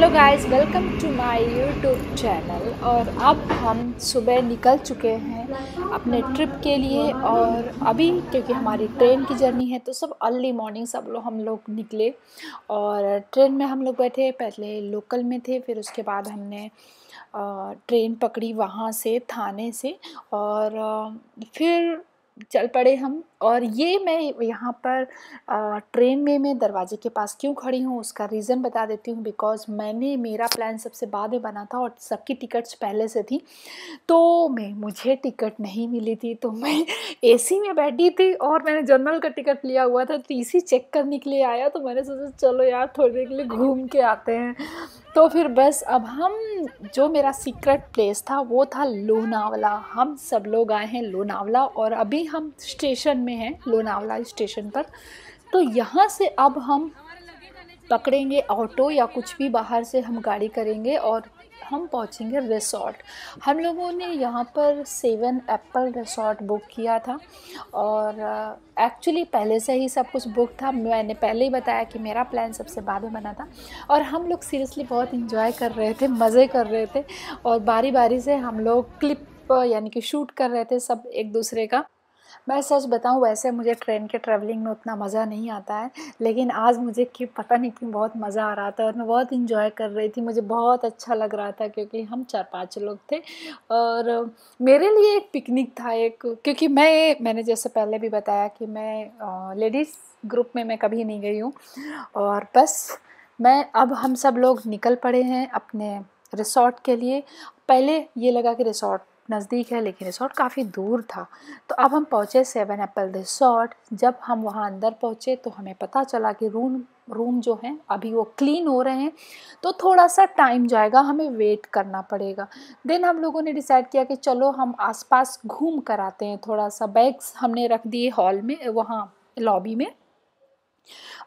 hello guys welcome to my YouTube channel और अब हम सुबह निकल चुके हैं अपने ट्रिप के लिए और अभी क्योंकि हमारी ट्रेन की जर्नी है तो सब अर्ली मॉर्निंग सब लोग हम लोग निकले और ट्रेन में हम लोग बैठे पहले लोकल में थे फिर उसके बाद हमने ट्रेन पकड़ी वहाँ से थाने से और फिर चल पड़े हम और ये मैं यहाँ पर आ, ट्रेन में मैं दरवाजे के पास क्यों खड़ी हूँ उसका रीज़न बता देती हूँ बिकॉज़ मैंने मेरा प्लान सबसे बाद में बना था और सबकी टिकट्स पहले से थी तो मैं मुझे टिकट नहीं मिली थी तो मैं एसी में बैठी थी और मैंने जनरल का टिकट लिया हुआ था तो इसी चेक करने के लिए आया तो मैंने सोचा चलो यार थोड़ी देर के लिए घूम के आते हैं तो फिर बस अब हम जो मेरा सीक्रेट प्लेस था वो था लोनावला हम सब लोग आए हैं लोनावला और अभी हम स्टेशन में हैं लोनावला स्टेशन पर तो यहाँ से अब हम पकड़ेंगे ऑटो या कुछ भी बाहर से हम गाड़ी करेंगे और हम पहुंचेंगे रिसॉर्ट हम लोगों ने यहाँ पर सेवन एप्पल रिसॉर्ट बुक किया था और एक्चुअली पहले से ही सब कुछ बुक था मैंने पहले ही बताया कि मेरा प्लान सबसे बाद में बना था और हम लोग सीरियसली बहुत इंजॉय कर रहे थे मज़े कर रहे थे और बारी बारी से हम लोग क्लिप यानी कि शूट कर रहे थे सब एक दूसरे का मैं सच बताऊं वैसे मुझे ट्रेन के ट्रैवलिंग में उतना मज़ा नहीं आता है लेकिन आज मुझे कि पता नहीं क्यों बहुत मज़ा आ रहा था और मैं बहुत इंजॉय कर रही थी मुझे बहुत अच्छा लग रहा था क्योंकि हम चार पाँच लोग थे और मेरे लिए एक पिकनिक था एक क्योंकि मैं मैंने जैसे पहले भी बताया कि मैं लेडीज़ ग्रुप में मैं कभी नहीं गई हूँ और बस मैं अब हम सब लोग निकल पड़े हैं अपने रिसॉर्ट के लिए पहले ये लगा कि रिसोर्ट नज़दीक है लेकिन रिसोर्ट काफ़ी दूर था तो अब हम पहुँचे सेवन एप्पल रिसोर्ट जब हम वहाँ अंदर पहुँचे तो हमें पता चला कि रूम रूम जो हैं अभी वो क्लीन हो रहे हैं तो थोड़ा सा टाइम जाएगा हमें वेट करना पड़ेगा देन हम लोगों ने डिसाइड किया कि चलो हम आसपास घूम कर आते हैं थोड़ा सा बैग्स हमने रख दिए हॉल में वहाँ लॉबी में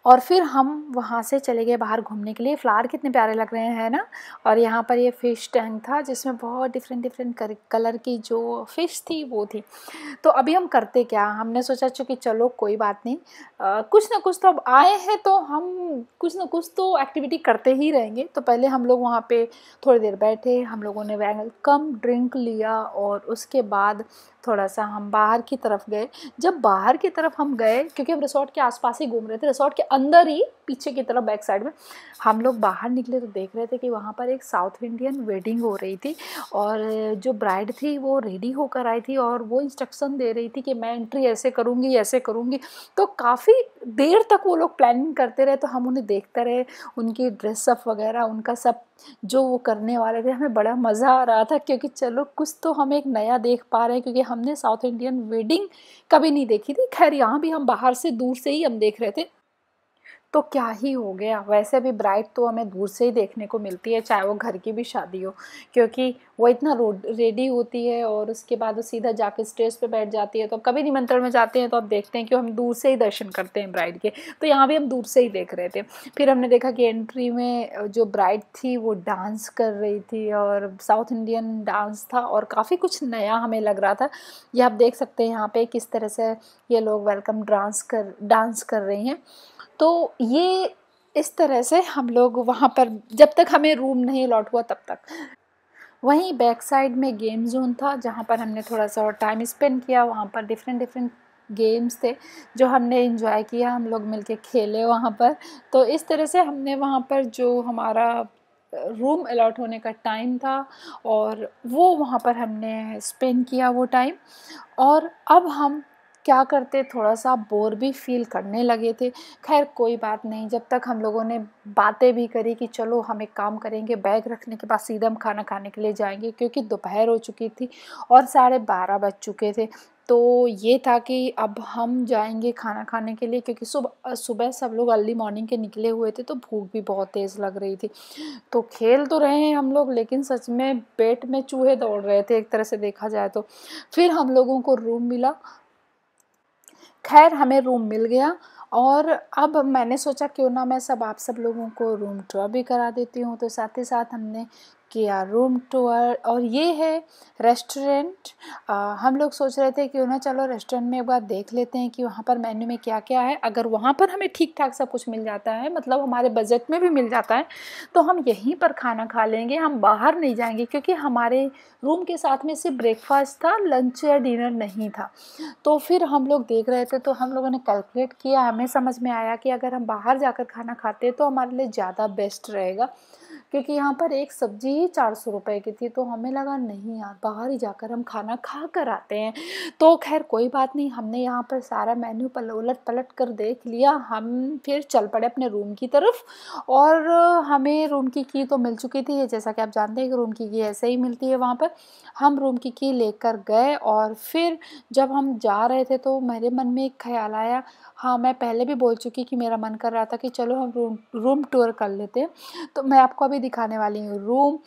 और फिर हम वहाँ से चले गए बाहर घूमने के लिए फ्लावर कितने प्यारे लग रहे हैं ना और यहाँ पर ये फ़िश टैंक था जिसमें बहुत डिफरेंट डिफरेंट कलर की जो फ़िश थी वो थी तो अभी हम करते क्या हमने सोचा चूँकि चलो कोई बात नहीं आ, कुछ ना कुछ तो अब आए हैं तो हम कुछ ना कुछ तो एक्टिविटी करते ही रहेंगे तो पहले हम लोग वहाँ पर थोड़ी देर बैठे हम लोगों ने वेलकम ड्रिंक लिया और उसके बाद थोड़ा सा हम बाहर की तरफ गए जब बाहर की तरफ हम गए क्योंकि हम रिसोर्ट के आसपास ही घूम रहे थे रिसोर्ट के अंदर ही पीछे की तरफ बैक साइड में हम लोग बाहर निकले तो देख रहे थे कि वहाँ पर एक साउथ इंडियन वेडिंग हो रही थी और जो ब्राइड थी वो रेडी होकर आई थी और वो इंस्ट्रक्शन दे रही थी कि मैं एंट्री ऐसे करूँगी ऐसे करूँगी तो काफ़ी देर तक वो लोग प्लानिंग करते रहे तो हम उन्हें देखते रहे उनकी ड्रेसअप वगैरह उनका सब जो वो करने वाले थे हमें बड़ा मज़ा आ रहा था क्योंकि चलो कुछ तो हम एक नया देख पा रहे हैं क्योंकि हमने साउथ इंडियन वेडिंग कभी नहीं देखी थी खैर यहाँ भी हम बाहर से दूर से ही हम देख रहे थे तो क्या ही हो गया वैसे भी ब्राइड तो हमें दूर से ही देखने को मिलती है चाहे वो घर की भी शादी हो क्योंकि वो इतना रेडी होती है और उसके बाद वो सीधा जाके स्टेज पे बैठ जाती है तो कभी निमंत्रण में जाते हैं तो आप देखते हैं कि हम दूर से ही दर्शन करते हैं ब्राइड के तो यहाँ भी हम दूर से ही देख रहे थे फिर हमने देखा कि एंट्री में जो ब्राइड थी वो डांस कर रही थी और साउथ इंडियन डांस था और काफ़ी कुछ नया हमें लग रहा था ये आप देख सकते हैं यहाँ पर किस तरह से ये लोग वेलकम डांस कर डांस कर रही हैं तो ये इस तरह से हम लोग वहाँ पर जब तक हमें रूम नहीं अलॉट हुआ तब तक वहीं बैक साइड में गेम जोन था जहाँ पर हमने थोड़ा सा और टाइम स्पेंड किया वहाँ पर डिफरेंट डिफरेंट गेम्स थे जो हमने इन्जॉय किया हम लोग के खेले वहाँ पर तो इस तरह से हमने वहाँ पर जो हमारा रूम अलाट होने का टाइम था और वो वहाँ पर हमने स्पेंड किया वो टाइम और अब हम क्या करते थोड़ा सा बोर भी फील करने लगे थे खैर कोई बात नहीं जब तक हम लोगों ने बातें भी करी कि चलो हम एक काम करेंगे बैग रखने के बाद सीधा हम खाना खाने के लिए जाएंगे क्योंकि दोपहर हो चुकी थी और साढ़े बारह बज चुके थे तो ये था कि अब हम जाएंगे खाना खाने के लिए क्योंकि सुबह सुबह सब लोग अर्ली मॉर्निंग के निकले हुए थे तो भूख भी बहुत तेज़ लग रही थी तो खेल तो रहे हैं हम लोग लेकिन सच में पेट में चूहे दौड़ रहे थे एक तरह से देखा जाए तो फिर हम लोगों को रूम मिला खैर हमें रूम मिल गया और अब मैंने सोचा क्यों ना मैं सब आप सब लोगों को रूम टूर भी करा देती हूँ तो साथ ही साथ हमने किया रूम टूर और ये है रेस्टोरेंट हम लोग सोच रहे थे क्यों ना चलो रेस्टोरेंट में एक बार देख लेते हैं कि वहाँ पर मेन्यू में क्या क्या है अगर वहाँ पर हमें ठीक ठाक सब कुछ मिल जाता है मतलब हमारे बजट में भी मिल जाता है तो हम यहीं पर खाना खा लेंगे हम बाहर नहीं जाएंगे क्योंकि हमारे रूम के साथ में सिर्फ ब्रेकफास्ट था लंच या डिनर नहीं था तो फिर हम लोग देख रहे थे तो हम लोगों ने कैलकुलेट किया हमें समझ में आया कि अगर हम बाहर जाकर खाना खाते हैं तो हमारे लिए ज़्यादा बेस्ट रहेगा क्योंकि यहाँ पर एक सब्ज़ी ही चार सौ रुपये की थी तो हमें लगा नहीं यार बाहर ही जाकर हम खाना खा कर आते हैं तो खैर कोई बात नहीं हमने यहाँ पर सारा मेन्यू पल उलट पलट कर देख लिया हम फिर चल पड़े अपने रूम की तरफ और हमें रूम की की तो मिल चुकी थी जैसा कि आप जानते हैं कि रूम की की ऐसे ही मिलती है वहाँ पर हम रूम की की लेकर गए और फिर जब हम जा रहे थे तो मेरे मन में एक ख्याल आया हाँ मैं पहले भी बोल चुकी कि मेरा मन कर रहा था कि चलो हम रूम रूम टूर कर लेते हैं तो मैं आपको अभी दिखाने वाली हूँ रूम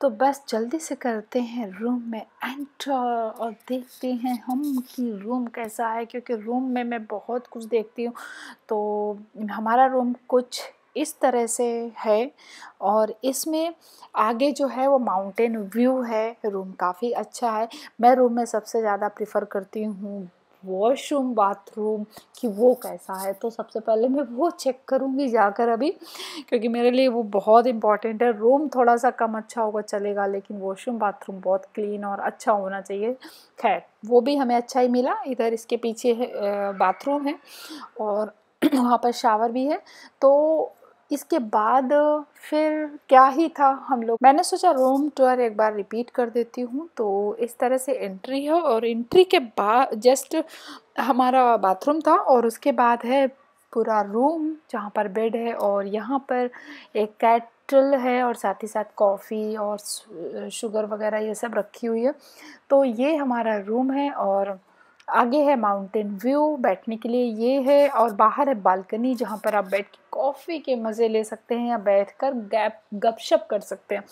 तो बस जल्दी से करते हैं रूम में एंटर और देखते हैं हम कि रूम कैसा है क्योंकि रूम में मैं बहुत कुछ देखती हूँ तो हमारा रूम कुछ इस तरह से है और इसमें आगे जो है वो माउंटेन व्यू है रूम काफ़ी अच्छा है मैं रूम में सबसे ज़्यादा प्रेफर करती हूँ वॉशरूम बाथरूम कि वो कैसा है तो सबसे पहले मैं वो चेक करूँगी जाकर अभी क्योंकि मेरे लिए वो बहुत इंपॉर्टेंट है रूम थोड़ा सा कम अच्छा होगा चलेगा लेकिन वॉशरूम बाथरूम बहुत क्लीन और अच्छा होना चाहिए खैर वो भी हमें अच्छा ही मिला इधर इसके पीछे बाथरूम है और वहाँ पर शावर भी है तो इसके बाद फिर क्या ही था हम लोग मैंने सोचा रोम टूर एक बार रिपीट कर देती हूँ तो इस तरह से एंट्री है और एंट्री के बाद जस्ट हमारा बाथरूम था और उसके बाद है पूरा रूम जहाँ पर बेड है और यहाँ पर एक कैट कैटल है और साथ ही साथ कॉफ़ी और शुगर वगैरह ये सब रखी हुई है तो ये हमारा रूम है और आगे है माउंटेन व्यू बैठने के लिए ये है और बाहर है बालकनी जहाँ पर आप बैठ के कॉफ़ी के मज़े ले सकते हैं या बैठ कर गैप गपशप कर सकते हैं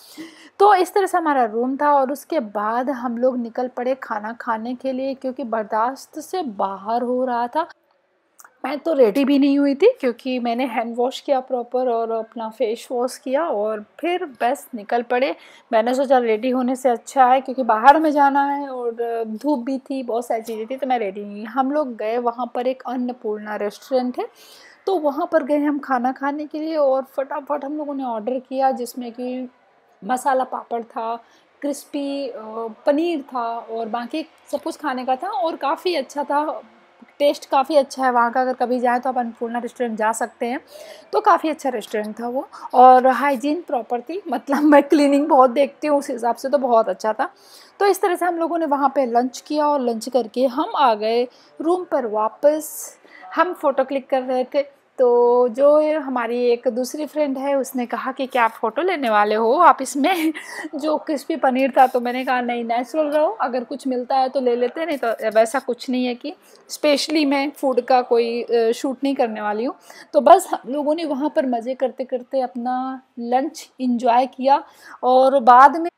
तो इस तरह से हमारा रूम था और उसके बाद हम लोग निकल पड़े खाना खाने के लिए क्योंकि बर्दाश्त से बाहर हो रहा था मैं तो रेडी भी नहीं हुई थी क्योंकि मैंने हैंड वॉश किया प्रॉपर और अपना फेस वॉश किया और फिर बस निकल पड़े मैंने सोचा रेडी होने से अच्छा है क्योंकि बाहर में जाना है और धूप भी थी बहुत सारी चीज़ें थी तो मैं रेडी नहीं हम लोग गए वहाँ पर एक अन्नपूर्णा रेस्टोरेंट है तो वहाँ पर गए हम खाना खाने के लिए और फटाफट हम लोगों ने ऑर्डर किया जिसमें कि मसाला पापड़ था क्रिस्पी पनीर था और बाकी सब कुछ खाने का था और काफ़ी अच्छा था टेस्ट काफ़ी अच्छा है वहाँ का अगर कभी जाएँ तो आप अन्नपूर्णा रेस्टोरेंट जा सकते हैं तो काफ़ी अच्छा रेस्टोरेंट था वो और हाइजीन प्रॉपर थी मतलब मैं क्लिनिंग बहुत देखती हूँ उस हिसाब से तो बहुत अच्छा था तो इस तरह से हम लोगों ने वहाँ पर लंच किया और लंच करके हम आ गए रूम पर वापस हम फ़ोटो क्लिक कर रहे थे तो जो हमारी एक दूसरी फ्रेंड है उसने कहा कि क्या आप फ़ोटो लेने वाले हो आप इसमें जो क्रिस्पी पनीर था तो मैंने कहा नहीं नेचुरल रहो अगर कुछ मिलता है तो ले लेते नहीं तो वैसा कुछ नहीं है कि स्पेशली मैं फूड का कोई शूट नहीं करने वाली हूँ तो बस हम लोगों ने वहाँ पर मज़े करते करते अपना लंच इन्जॉय किया और बाद में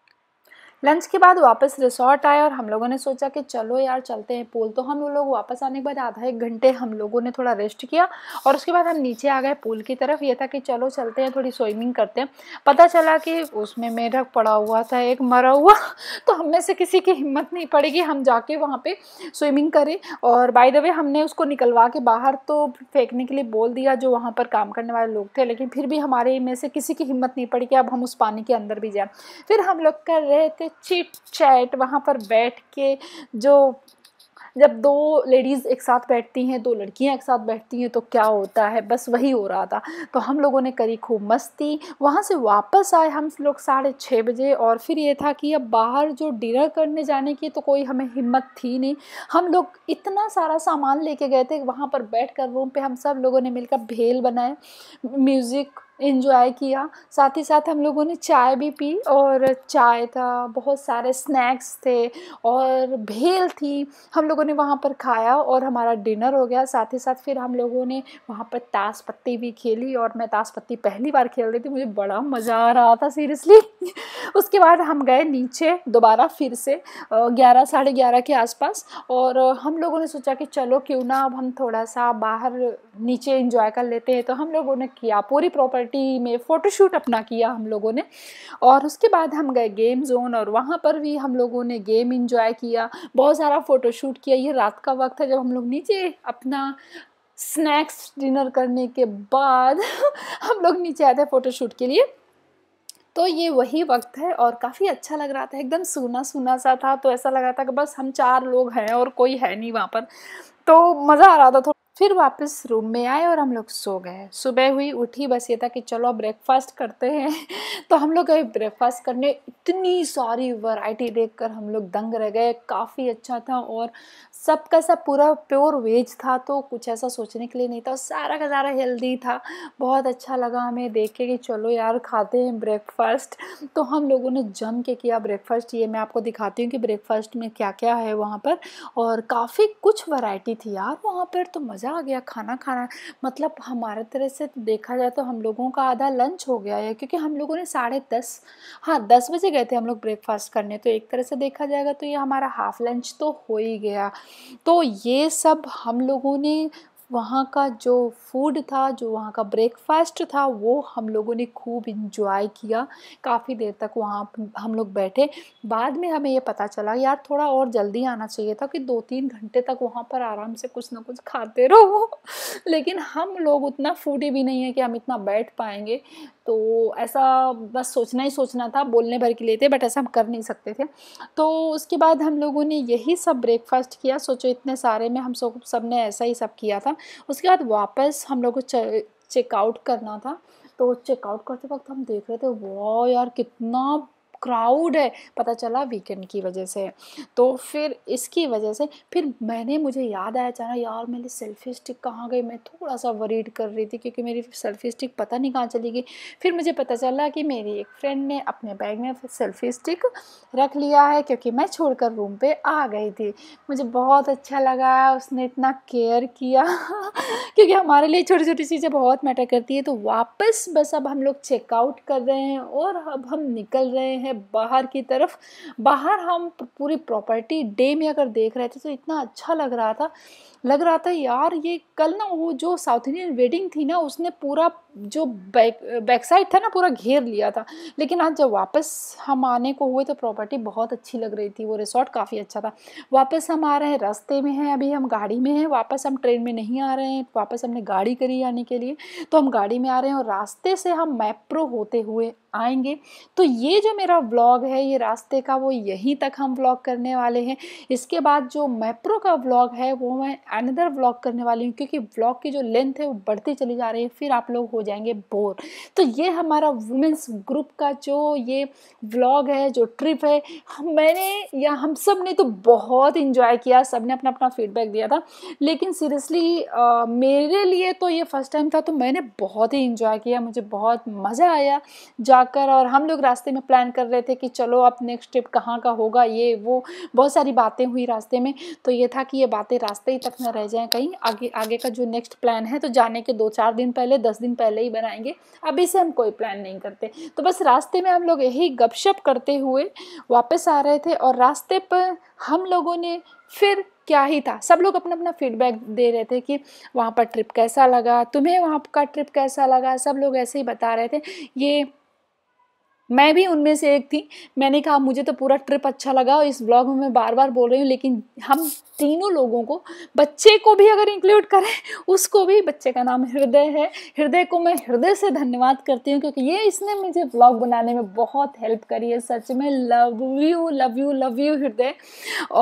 लंच के बाद वापस रिसोर्ट आए और हम लोगों ने सोचा कि चलो यार चलते हैं पूल तो हम लोग वापस आने के बाद आधा एक घंटे हम लोगों ने थोड़ा रेस्ट किया और उसके बाद हम नीचे आ गए पूल की तरफ ये था कि चलो चलते हैं थोड़ी स्विमिंग करते हैं पता चला कि उसमें मेढक पड़ा हुआ था एक मरा हुआ तो हम में से किसी की हिम्मत नहीं पड़ेगी हम जाके वहाँ पर स्विमिंग करें और बाय द वे हमने उसको निकलवा के बाहर तो फेंकने के लिए बोल दिया जो वहाँ पर काम करने वाले लोग थे लेकिन फिर भी हमारे में से किसी की हिम्मत नहीं पड़ी कि अब हम उस पानी के अंदर भी जाए फिर हम लोग कर रहे थे चिट चैट वहाँ पर बैठ के जो जब दो लेडीज़ एक साथ बैठती हैं दो लड़कियाँ एक साथ बैठती हैं तो क्या होता है बस वही हो रहा था तो हम लोगों ने करी खूब मस्ती वहाँ से वापस आए हम लोग साढ़े छः बजे और फिर ये था कि अब बाहर जो डिनर करने जाने की तो कोई हमें हिम्मत थी नहीं हम लोग इतना सारा सामान लेके गए थे वहाँ पर बैठ कर रूम पर हम सब लोगों ने मिलकर भेल बनाए म्यूज़िक इन्जॉय किया साथ ही साथ हम लोगों ने चाय भी पी और चाय था बहुत सारे स्नैक्स थे और भेल थी हम लोगों ने वहाँ पर खाया और हमारा डिनर हो गया साथ ही साथ फिर हम लोगों ने वहाँ पर ताश पत्ती भी खेली और मैं ताश पत्ती पहली बार खेल रही थी मुझे बड़ा मज़ा आ रहा था सीरियसली उसके बाद हम गए नीचे दोबारा फिर से ग्यारह साढ़े ग्यारह के आसपास और हम लोगों ने सोचा कि चलो क्यों ना अब हम थोड़ा सा बाहर नीचे इन्जॉय कर लेते हैं तो हम लोगों ने किया पूरी प्रॉपर्टी प्रॉपर्टी में फ़ोटोशूट अपना किया हम लोगों ने और उसके बाद हम गए गेम जोन और वहाँ पर भी हम लोगों ने गेम इंजॉय किया बहुत सारा फ़ोटोशूट किया ये रात का वक्त था जब हम लोग नीचे अपना स्नैक्स डिनर करने के बाद हम लोग नीचे आए थे फ़ोटोशूट के लिए तो ये वही वक्त है और काफ़ी अच्छा लग रहा था एकदम सूना सूना सा था तो ऐसा लग रहा था कि बस हम चार लोग हैं और कोई है नहीं वहाँ पर तो मज़ा आ रहा था थोड़ा फिर वापस रूम में आए और हम लोग सो गए सुबह हुई उठी बस ये था कि चलो ब्रेकफास्ट करते हैं तो हम लोग गए ब्रेकफास्ट करने इतनी सारी वैरायटी देखकर हम लोग दंग रह गए काफ़ी अच्छा था और सब का सब पूरा प्योर वेज था तो कुछ ऐसा सोचने के लिए नहीं था सारा का सारा हेल्दी था बहुत अच्छा लगा हमें देख के कि चलो यार खाते हैं ब्रेकफास्ट तो हम लोगों ने जम के किया ब्रेकफास्ट ये मैं आपको दिखाती हूँ कि ब्रेकफास्ट में क्या क्या है वहाँ पर और काफ़ी कुछ वैरायटी थी यार वहाँ पर तो मज़ा मज़ा आ गया खाना खाना मतलब हमारे तरह से देखा जाए तो हम लोगों का आधा लंच हो गया है क्योंकि हम लोगों ने साढ़े दस हाँ दस बजे गए थे हम लोग ब्रेकफास्ट करने तो एक तरह से देखा जाएगा तो ये हमारा हाफ लंच तो हो ही गया तो ये सब हम लोगों ने वहाँ का जो फूड था जो वहाँ का ब्रेकफास्ट था वो हम लोगों ने खूब इंजॉय किया काफ़ी देर तक वहाँ हम लोग बैठे बाद में हमें ये पता चला यार थोड़ा और जल्दी आना चाहिए था कि दो तीन घंटे तक वहाँ पर आराम से कुछ ना कुछ खाते रहो लेकिन हम लोग उतना फूडी भी नहीं है कि हम इतना बैठ पाएंगे तो ऐसा बस सोचना ही सोचना था बोलने भर के लिए थे बट ऐसा हम कर नहीं सकते थे तो उसके बाद हम लोगों ने यही सब ब्रेकफास्ट किया सोचो इतने सारे में हम सब सब ने ऐसा ही सब किया था उसके बाद वापस हम लोग को चेकआउट करना था तो चेकआउट करते वक्त हम देख रहे थे वो यार कितना क्राउड है पता चला वीकेंड की वजह से तो फिर इसकी वजह से फिर मैंने मुझे याद आया अचानक यार मेरी सेल्फी स्टिक कहाँ गई मैं थोड़ा सा वरीड कर रही थी क्योंकि मेरी सेल्फी स्टिक पता नहीं कहाँ चली गई फिर मुझे पता चला कि मेरी एक फ्रेंड ने अपने बैग में सेल्फी स्टिक रख लिया है क्योंकि मैं छोड़कर रूम पे आ गई थी मुझे बहुत अच्छा लगा उसने इतना केयर किया क्योंकि हमारे लिए छोटी छोटी चीज़ें बहुत मैटर करती है तो वापस बस अब हम लोग चेकआउट कर रहे हैं और अब हम निकल रहे हैं हैं बाहर की तरफ बाहर हम पूरी प्रॉपर्टी डे में अगर देख रहे थे तो इतना अच्छा लग रहा था लग रहा था यार ये कल ना वो जो साउथ इंडियन वेडिंग थी ना उसने पूरा जो बैक बैक साइड था ना पूरा घेर लिया था लेकिन आज जब वापस हम आने को हुए तो प्रॉपर्टी बहुत अच्छी लग रही थी वो रिसोर्ट काफ़ी अच्छा था वापस हम आ रहे हैं रास्ते में हैं अभी हम गाड़ी में हैं वापस हम ट्रेन में नहीं आ रहे हैं वापस हमने गाड़ी करी आने के लिए तो हम गाड़ी में आ रहे हैं और रास्ते से हम मैप्रो होते हुए आएंगे तो ये जो मेरा व्लॉग है ये रास्ते का वो यहीं तक हम व्लॉग करने वाले हैं इसके बाद जो मैप्रो का व्लॉग है वो मैं अनदर व्लॉग करने वाली हूँ क्योंकि व्लॉग की जो लेंथ है वो बढ़ती चली जा रही है फिर आप लोग हो जाएंगे बोर तो ये हमारा वुमेंस ग्रुप का जो ये व्लॉग है जो ट्रिप है हम मैंने या हम सब ने तो बहुत इंजॉय किया सब ने अपना अपना फीडबैक दिया था लेकिन सीरियसली मेरे लिए तो ये फर्स्ट टाइम था तो मैंने बहुत ही इन्जॉय किया मुझे बहुत मज़ा आया जा जाकर और हम लोग रास्ते में प्लान कर रहे थे कि चलो अब नेक्स्ट ट्रिप कहाँ का होगा ये वो बहुत सारी बातें हुई रास्ते में तो ये था कि ये बातें रास्ते ही तक ना रह जाएँ कहीं आगे आगे का जो नेक्स्ट प्लान है तो जाने के दो चार दिन पहले दस दिन पहले ही बनाएंगे अभी से हम कोई प्लान नहीं करते तो बस रास्ते में हम लोग यही गपशप करते हुए वापस आ रहे थे और रास्ते पर हम लोगों ने फिर क्या ही था सब लोग अपना अपना फीडबैक दे रहे थे कि वहाँ पर ट्रिप कैसा लगा तुम्हें वहाँ का ट्रिप कैसा लगा सब लोग ऐसे ही बता रहे थे ये मैं भी उनमें से एक थी मैंने कहा मुझे तो पूरा ट्रिप अच्छा लगा और इस ब्लॉग में मैं बार बार बोल रही हूँ लेकिन हम तीनों लोगों को बच्चे को भी अगर इंक्लूड करें उसको भी बच्चे का नाम हृदय है हृदय को मैं हृदय से धन्यवाद करती हूँ क्योंकि ये इसने मुझे ब्लॉग बनाने में बहुत हेल्प करी है सच में love you love you love you Hriday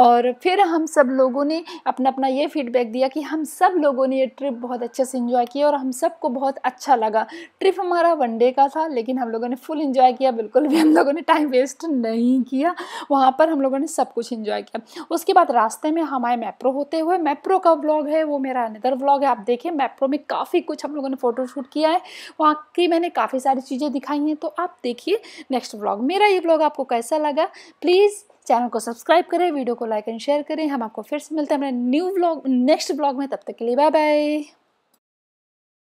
और फिर हम सब लोगों ने अपना अपना ये फीडबैक दिया कि हम सब लोगों ने ये ट्रिप बहुत अच्छे से इन्जॉय किया और हम सबको बहुत अच्छा लगा ट्रिप हमारा वनडे का था लेकिन हम लोगों ने फुल इंजॉय किया बिल्कुल भी हम लोगों ने टाइम वेस्ट नहीं किया वहाँ पर हम लोगों ने सब कुछ इन्जॉय किया उसके बाद रास्ते में हम आए मैप्रो होते हुए मैप्रो का व्लॉग है वो मेरा अनदर व्लॉग है आप देखें मैप्रो में काफ़ी कुछ हम लोगों ने फ़ोटोशूट किया है वहाँ की मैंने काफ़ी सारी चीज़ें दिखाई हैं तो आप देखिए नेक्स्ट व्लॉग मेरा ये व्लॉग आपको कैसा लगा प्लीज़ चैनल को सब्सक्राइब करें वीडियो को लाइक एंड शेयर करें हम आपको फिर से मिलते हैं हमारे न्यू व्लॉग नेक्स्ट व्लॉग में तब तक के लिए बाय बाय